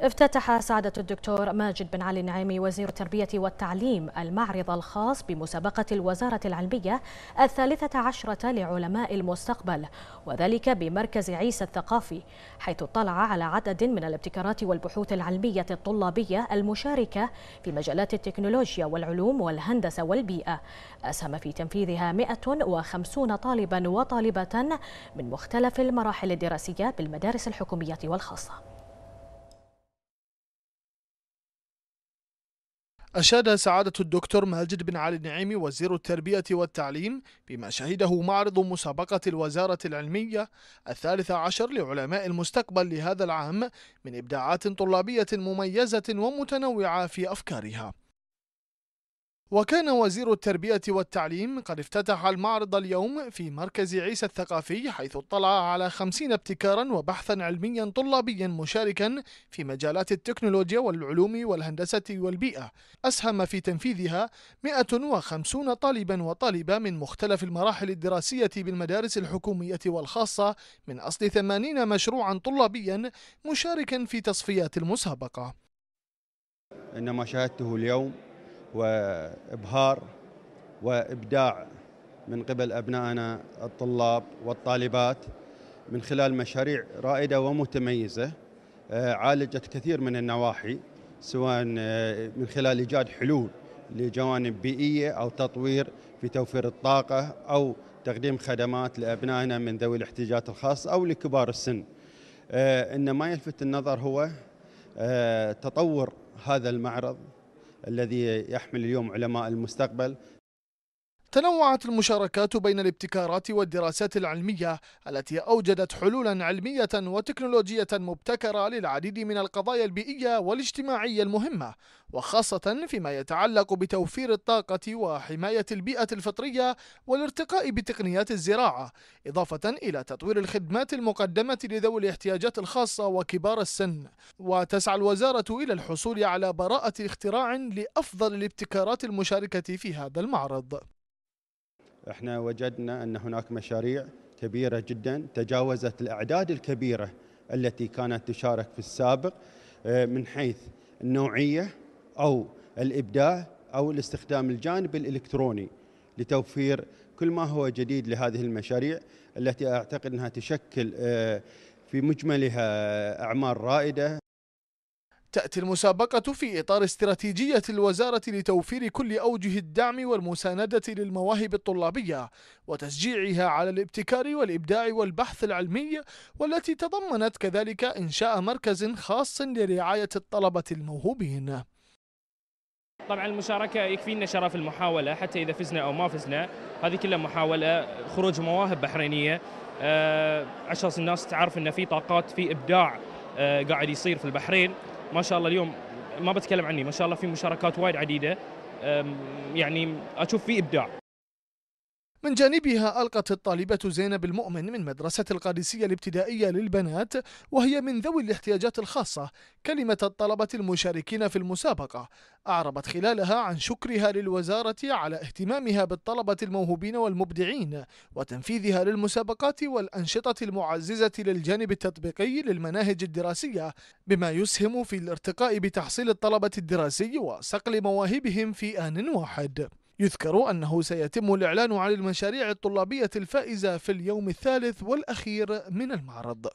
افتتح سعادة الدكتور ماجد بن علي النعيمي وزير التربية والتعليم المعرض الخاص بمسابقة الوزارة العلمية الثالثة عشرة لعلماء المستقبل وذلك بمركز عيسى الثقافي حيث اطلع على عدد من الابتكارات والبحوث العلمية الطلابية المشاركة في مجالات التكنولوجيا والعلوم والهندسة والبيئة أسهم في تنفيذها 150 طالبا وطالبة من مختلف المراحل الدراسية بالمدارس الحكومية والخاصة أشاد سعادة الدكتور ماجد بن علي النعيمي وزير التربية والتعليم بما شهده معرض مسابقة الوزارة العلمية الثالث عشر لعلماء المستقبل لهذا العام من إبداعات طلابية مميزة ومتنوعة في أفكارها وكان وزير التربية والتعليم قد افتتح المعرض اليوم في مركز عيسى الثقافي حيث اطلع على خمسين ابتكارا وبحثا علميا طلابيا مشاركا في مجالات التكنولوجيا والعلوم والهندسة والبيئة أسهم في تنفيذها 150 طالبا وطالبة من مختلف المراحل الدراسية بالمدارس الحكومية والخاصة من أصل 80 مشروعا طلابيا مشاركا في تصفيات المسابقة إن ما شاهدته اليوم وابهار وابداع من قبل ابنائنا الطلاب والطالبات من خلال مشاريع رائده ومتميزه آه، عالجت كثير من النواحي سواء آه، من خلال ايجاد حلول لجوانب بيئيه او تطوير في توفير الطاقه او تقديم خدمات لابنائنا من ذوي الاحتياجات الخاصه او لكبار السن. آه، ان ما يلفت النظر هو تطور هذا المعرض الذي يحمل اليوم علماء المستقبل تنوعت المشاركات بين الابتكارات والدراسات العلمية التي أوجدت حلولا علمية وتكنولوجية مبتكرة للعديد من القضايا البيئية والاجتماعية المهمة وخاصة فيما يتعلق بتوفير الطاقة وحماية البيئة الفطرية والارتقاء بتقنيات الزراعة إضافة إلى تطوير الخدمات المقدمة لذوي الاحتياجات الخاصة وكبار السن وتسعى الوزارة إلى الحصول على براءة اختراع لأفضل الابتكارات المشاركة في هذا المعرض احنا وجدنا ان هناك مشاريع كبيره جدا تجاوزت الاعداد الكبيره التي كانت تشارك في السابق آه، من حيث النوعيه او الابداع او الاستخدام الجانب الالكتروني لتوفير كل ما هو جديد لهذه المشاريع التي اعتقد انها تشكل آه، في مجملها اعمال رائده تأتي المسابقة في إطار استراتيجية الوزارة لتوفير كل أوجه الدعم والمساندة للمواهب الطلابية وتشجيعها على الابتكار والإبداع والبحث العلمي والتي تضمنت كذلك إنشاء مركز خاص لرعاية الطلبة الموهوبين طبعا المشاركة يكفينا شرف المحاولة حتى إذا فزنا أو ما فزنا هذه كلها محاولة خروج مواهب بحرينية آه، عشان الناس تعرف أن في طاقات في إبداع آه، قاعد يصير في البحرين ما شاء الله اليوم ما بتكلم عني ما شاء الله في مشاركات وايد عديده يعني اشوف في ابداع من جانبها ألقت الطالبة زينب المؤمن من مدرسة القادسية الابتدائية للبنات وهي من ذوي الاحتياجات الخاصة كلمة الطلبة المشاركين في المسابقة أعربت خلالها عن شكرها للوزارة على اهتمامها بالطلبة الموهوبين والمبدعين وتنفيذها للمسابقات والأنشطة المعززة للجانب التطبيقي للمناهج الدراسية بما يسهم في الارتقاء بتحصيل الطلبة الدراسي وصقل مواهبهم في آن واحد يذكر أنه سيتم الإعلان عن المشاريع الطلابية الفائزة في اليوم الثالث والأخير من المعرض